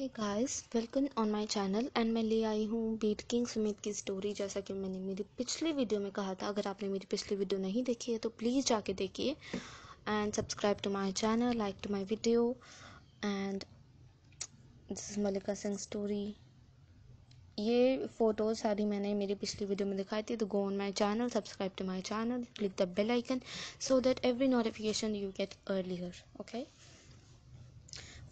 hey guys welcome on my channel and मैं ले आई हूँ बीट किंग सुमित की स्टोरी जैसा कि मैंने मेरी पिछली वीडियो में कहा था अगर आपने मेरी पिछली वीडियो नहीं देखी है तो प्लीज़ जाके देखिए and subscribe to my channel like to my video and this is Malika Singh story ये फ़ोटोज़ सारी मैंने मेरी पिछली वीडियो में दिखाई थी तो go on my channel subscribe to my channel click the bell icon so that every notification you get earlier okay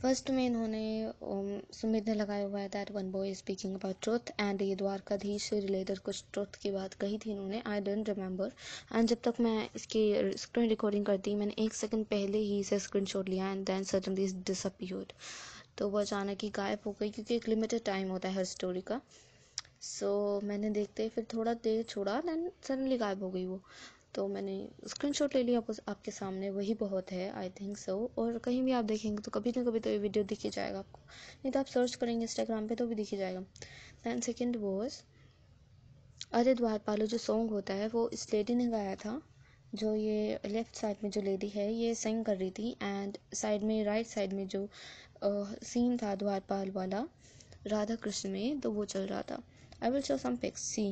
first में इन्होंने सुमित ने लगाया हुआ है that one boy speaking about truth and ये द्वारकाधीश से रिलेटेड कुछ ट्रुथ की बात कही थी इन्होंने आई डोंट रिमेंबर एंड जब तक मैं इसकी स्क्रीन रिकॉर्डिंग करती मैंने एक सेकंड पहले ही इसे स्क्रीन शॉट लिया and then suddenly is disappeared तो वो अचानक ही गायब हो गई क्योंकि एक लिमिटेड टाइम होता है हर स्टोरी का सो so, मैंने देखते फिर थोड़ा देर छोड़ा दैन सडनली गायब हो गई वो तो मैंने स्क्रीनशॉट ले लिया आपके सामने वही बहुत है आई थिंक सो और कहीं भी आप देखेंगे तो कभी ना कभी तो ये वीडियो दिख ही जाएगा आपको नहीं तो आप सर्च करेंगे इंस्टाग्राम पे तो भी दिख ही जाएगा दैन सेकेंड वॉज अरे द्वारपालो जो सॉन्ग होता है वो इस लेडी ने गाया था जो ये लेफ़्ट साइड में जो लेडी है ये सिंग कर रही थी एंड साइड में राइट साइड में जो सीन था द्वारपाल वाला राधा कृष्ण में तो वो चल रहा था I will show some pics see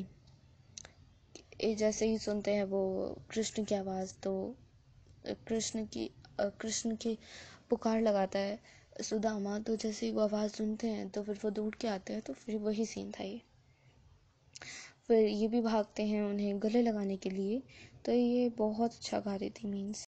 जैसे ही सुनते हैं वो कृष्ण की आवाज़ तो कृष्ण की कृष्ण की पुकार लगाता है सुदामा तो जैसे ही वो आवाज़ सुनते हैं तो फिर वो दौड़ के आते हैं तो फिर वही सीन था ये फिर ये भी भागते हैं उन्हें गले लगाने के लिए तो ये बहुत अच्छा गा रही थी मीन्स